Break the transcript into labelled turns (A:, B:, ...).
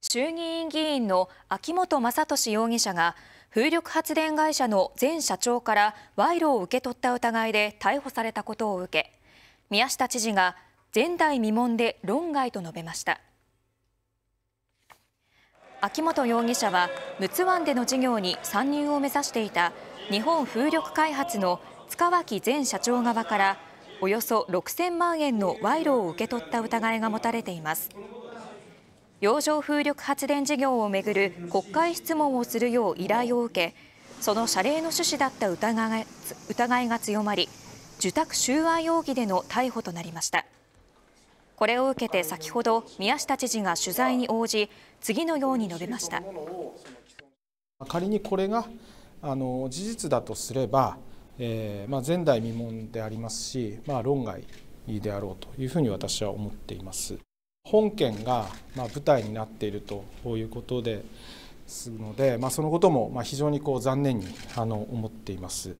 A: 衆議院議員の秋本真利容疑者が風力発電会社の前社長から賄賂を受け取った疑いで逮捕されたことを受け宮下知事が前代未聞で論外と述べました秋本容疑者は陸奥湾での事業に参入を目指していた日本風力開発の塚脇前社長側からおよそ6000万円の賄賂を受け取った疑いが持たれています。洋上風力発電事業をめぐる国会質問をするよう依頼を受けその謝礼の趣旨だった疑いが強まり受託収賄容疑での逮捕となりましたこれを受けて先ほど宮下知事が取材に応じ次のように述べました
B: 仮にこれがあの事実だとすれば、えーまあ、前代未聞でありますし、まあ、論外であろうというふうに私は思っています。本件がま舞台になっているということですので、まあ、そのこともま非常にこう残念にあの思っています。